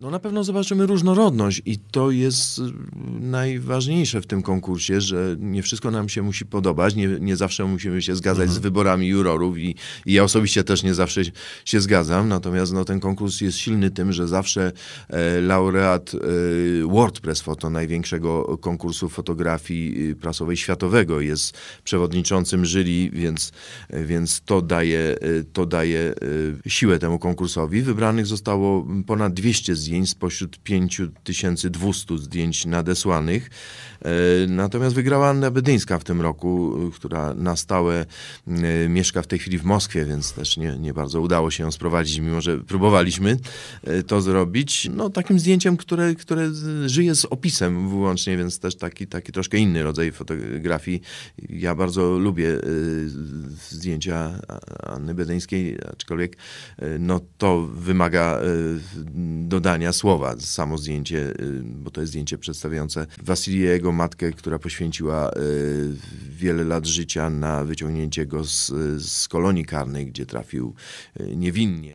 No na pewno zobaczymy różnorodność i to jest y, najważniejsze w tym konkursie, że nie wszystko nam się musi podobać, nie, nie zawsze musimy się zgadzać mhm. z wyborami jurorów i, i, ja osobiście też nie zawsze się zgadzam, natomiast no, ten konkurs jest silny tym, że zawsze e, laureat e, WordPress Photo, największego konkursu fotografii y, prasowej światowego jest przewodniczącym jury, więc, e, więc to daje, e, to daje e, siłę temu konkursowi. Wybranych zostało ponad 200 zdjęć zdjęć spośród 5200 zdjęć nadesłanych. E, natomiast wygrała Anna Bedyńska w tym roku, e, która na stałe e, mieszka w tej chwili w Moskwie, więc też nie, nie bardzo udało się ją sprowadzić, mimo że próbowaliśmy to zrobić. No, takim zdjęciem, które, które żyje z opisem wyłącznie, więc też taki, taki troszkę inny rodzaj fotografii. Ja bardzo lubię zdjęcia Anny Bedyńskiej, aczkolwiek no, to wymaga dodania słowa. Samo zdjęcie, y, bo to jest zdjęcie przedstawiające Wasilię, jego matkę, która poświęciła y, wiele lat życia na wyciągnięcie go z, z kolonii karnej, gdzie trafił y, niewinnie.